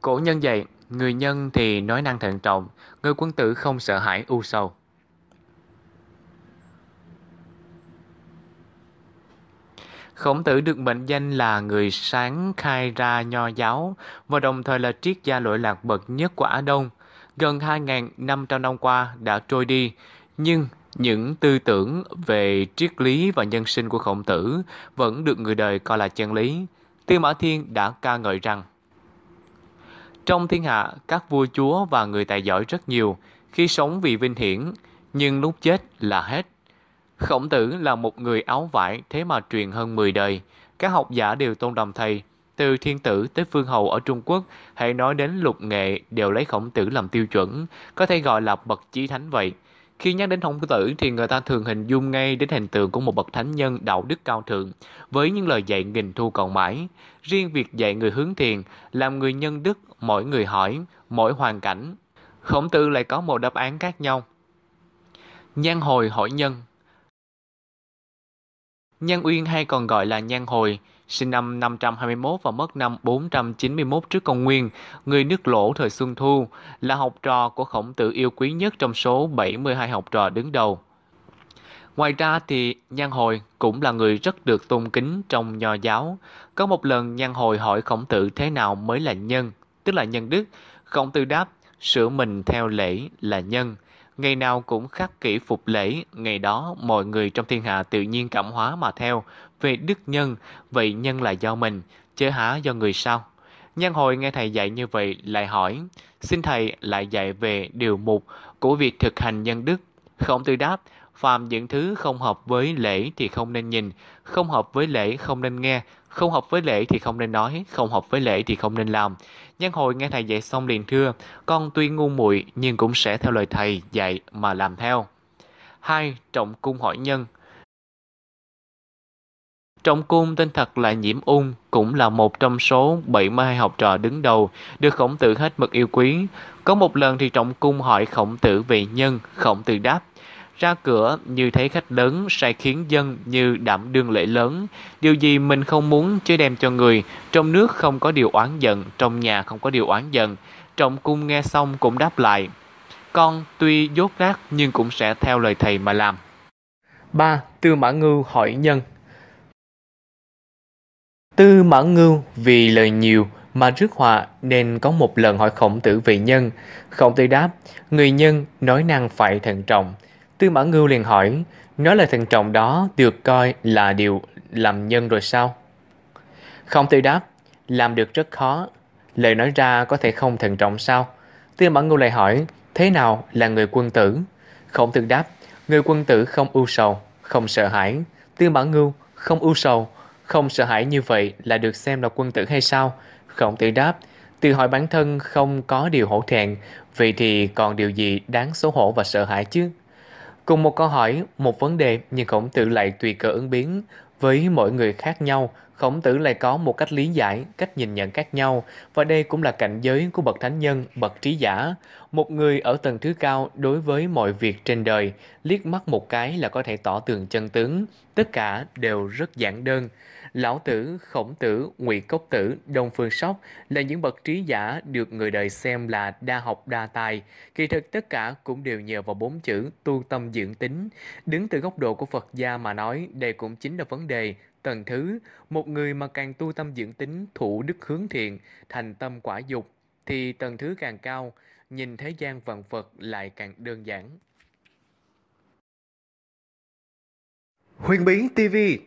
Cổ nhân dạy, người nhân thì nói năng thận trọng, người quân tử không sợ hãi u sầu. Khổng tử được mệnh danh là người sáng khai ra nho giáo và đồng thời là triết gia lỗi lạc bậc nhất của Á Đông. Gần 2.500 năm qua đã trôi đi, nhưng những tư tưởng về triết lý và nhân sinh của khổng tử vẫn được người đời coi là chân lý. Tiêu Mã Thiên đã ca ngợi rằng trong thiên hạ, các vua chúa và người tài giỏi rất nhiều, khi sống vì vinh hiển, nhưng lúc chết là hết. Khổng tử là một người áo vải thế mà truyền hơn 10 đời. Các học giả đều tôn đồng thầy, từ thiên tử tới phương hầu ở Trung Quốc, hãy nói đến lục nghệ đều lấy khổng tử làm tiêu chuẩn, có thể gọi là bậc chí thánh vậy. Khi nhắc đến Khổng Tử thì người ta thường hình dung ngay đến hình tượng của một bậc thánh nhân đạo đức cao thượng với những lời dạy nghìn thu còn mãi. Riêng việc dạy người hướng thiền, làm người nhân đức, mỗi người hỏi, mỗi hoàn cảnh. Khổng Tử lại có một đáp án khác nhau. Nhan hồi hỏi nhân Nhan Uyên hay còn gọi là Nhan Hồi, sinh năm 521 và mất năm 491 trước công nguyên, người nước lỗ thời Xuân Thu, là học trò của khổng tử yêu quý nhất trong số 72 học trò đứng đầu. Ngoài ra thì Nhan Hồi cũng là người rất được tôn kính trong nho giáo. Có một lần Nhan Hồi hỏi khổng tử thế nào mới là nhân, tức là nhân đức. Khổng tử đáp, sửa mình theo lễ là nhân – ngày nào cũng khắc kỷ phục lễ, ngày đó mọi người trong thiên hạ tự nhiên cảm hóa mà theo, về đức nhân, vậy nhân là do mình, chứ hả do người sao? Nhân hồi nghe thầy dạy như vậy lại hỏi, xin thầy lại dạy về điều mục của việc thực hành nhân đức. Khổng tử đáp, phàm những thứ không hợp với lễ thì không nên nhìn, không hợp với lễ không nên nghe, không hợp với lễ thì không nên nói, không hợp với lễ thì không nên làm. Nhân hồi nghe thầy dạy xong liền thưa, con tuy ngu muội nhưng cũng sẽ theo lời thầy dạy mà làm theo. 2. Trọng cung hỏi nhân Trọng cung tên thật là Nhiễm Ung, cũng là một trong số 72 học trò đứng đầu, được khổng tử hết mực yêu quý. Có một lần thì trọng cung hỏi khổng tử về nhân, khổng tử đáp, ra cửa như thấy khách lớn sai khiến dân như đảm đương lễ lớn. Điều gì mình không muốn chứ đem cho người, trong nước không có điều oán giận, trong nhà không có điều oán giận. Trọng cung nghe xong cũng đáp lại, con tuy dốt nát nhưng cũng sẽ theo lời thầy mà làm. 3. Tư Mã Ngưu hỏi nhân Tư Mã Ngưu vì lời nhiều mà rước họa nên có một lần hỏi khổng tử về nhân. Khổng tử đáp, người nhân nói năng phải thận trọng, Tư Mã Ngưu liền hỏi, nói lời thận trọng đó được coi là điều làm nhân rồi sao? Không tự đáp, làm được rất khó, lời nói ra có thể không thận trọng sao? Tư Mã Ngưu lại hỏi, thế nào là người quân tử? không tự đáp, người quân tử không ưu sầu, không sợ hãi. Tư Mã Ngưu không ưu sầu, không sợ hãi như vậy là được xem là quân tử hay sao? không tự đáp, tự hỏi bản thân không có điều hổ thẹn, vậy thì còn điều gì đáng xấu hổ và sợ hãi chứ? Cùng một câu hỏi, một vấn đề nhưng Khổng Tử lại tùy cơ ứng biến. Với mỗi người khác nhau, Khổng Tử lại có một cách lý giải, cách nhìn nhận khác nhau và đây cũng là cảnh giới của bậc thánh nhân, bậc trí giả. Một người ở tầng thứ cao đối với mọi việc trên đời, liếc mắt một cái là có thể tỏ tường chân tướng, tất cả đều rất giản đơn. Lão Tử, Khổng Tử, Ngụy Cốc Tử, Đông Phương Sóc là những bậc trí giả được người đời xem là đa học đa tài. Kỳ thực tất cả cũng đều nhờ vào bốn chữ tu tâm dưỡng tính. Đứng từ góc độ của Phật gia mà nói, đây cũng chính là vấn đề tầng thứ. Một người mà càng tu tâm dưỡng tính, thủ đức hướng thiện, thành tâm quả dục, thì tầng thứ càng cao, nhìn thế gian vạn vật lại càng đơn giản. Huyền Bí TV